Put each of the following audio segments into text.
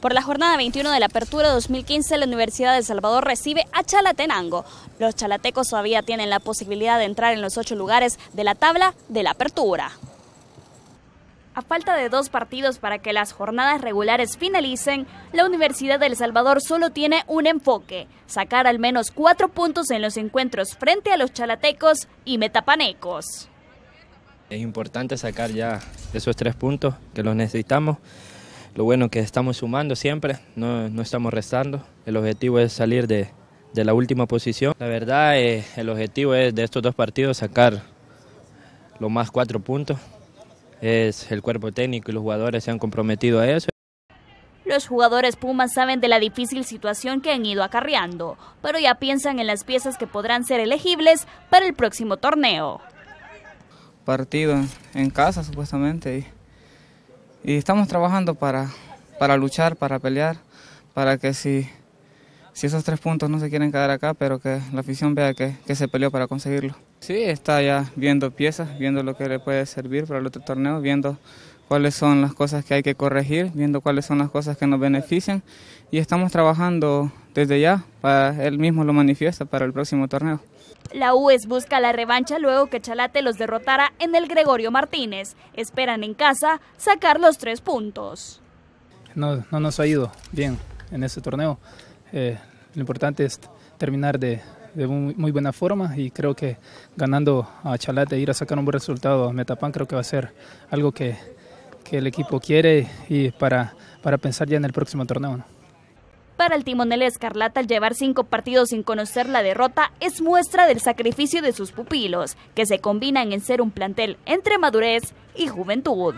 Por la jornada 21 de la apertura 2015, la Universidad de El Salvador recibe a Chalatenango. Los chalatecos todavía tienen la posibilidad de entrar en los ocho lugares de la tabla de la apertura. A falta de dos partidos para que las jornadas regulares finalicen, la Universidad de El Salvador solo tiene un enfoque, sacar al menos cuatro puntos en los encuentros frente a los chalatecos y metapanecos. Es importante sacar ya esos tres puntos que los necesitamos lo bueno que estamos sumando siempre, no, estamos restando. El objetivo es salir de, la última posición. La verdad, eh, el objetivo es de estos dos partidos sacar lo más cuatro puntos. Es el cuerpo técnico y los jugadores se han comprometido a eso. Los jugadores Pumas saben de la difícil situación que han ido acarreando, pero ya piensan en las piezas que podrán ser elegibles para el próximo torneo. Partido en casa supuestamente y estamos trabajando para, para luchar, para pelear, para que si, si esos tres puntos no se quieren quedar acá, pero que la afición vea que, que se peleó para conseguirlo. Sí, está ya viendo piezas, viendo lo que le puede servir para el otro torneo, viendo cuáles son las cosas que hay que corregir, viendo cuáles son las cosas que nos benefician y estamos trabajando desde ya, para él mismo lo manifiesta para el próximo torneo. La UES busca la revancha luego que Chalate los derrotara en el Gregorio Martínez. Esperan en casa sacar los tres puntos. No, nos ha ido bien en este torneo. Eh, lo importante es terminar de, muy, buena forma y creo que ganando a Chalate, ir a sacar un buen resultado a Metapan, creo que va a ser algo que, que el equipo quiere y para, para pensar ya en el próximo torneo. Para el timonel Escarlata, el llevar cinco partidos sin conocer la derrota es muestra del sacrificio de sus pupilos, que se combinan en ser un plantel entre madurez y juventud.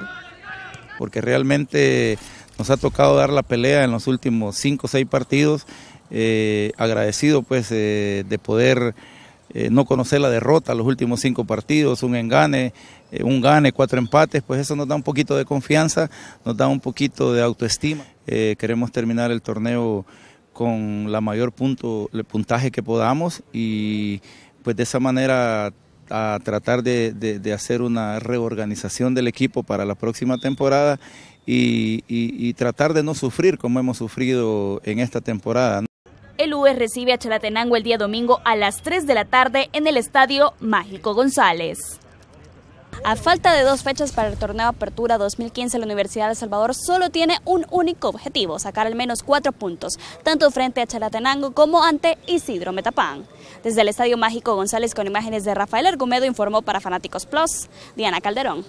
Porque realmente nos ha tocado dar la pelea en los últimos cinco o seis partidos, eh, agradecido pues eh, de poder eh, no conocer la derrota, los últimos cinco partidos, un engane, eh, un gane, cuatro empates, pues eso nos da un poquito de confianza, nos da un poquito de autoestima. Eh, queremos terminar el torneo con la mayor punto, el puntaje que podamos y pues de esa manera a tratar de, hacer una reorganización del equipo para la próxima temporada y, tratar de no sufrir como hemos sufrido en esta temporada el UE recibe a Chalatenango el día domingo a las 3 de la tarde en el Estadio Mágico González. A falta de dos fechas para el torneo Apertura 2015, la Universidad de Salvador solo tiene un único objetivo, sacar al menos cuatro puntos, tanto frente a Chalatenango como ante Isidro Metapán. Desde el Estadio Mágico González, con imágenes de Rafael Argumedo, informó para Fanáticos Plus, Diana Calderón.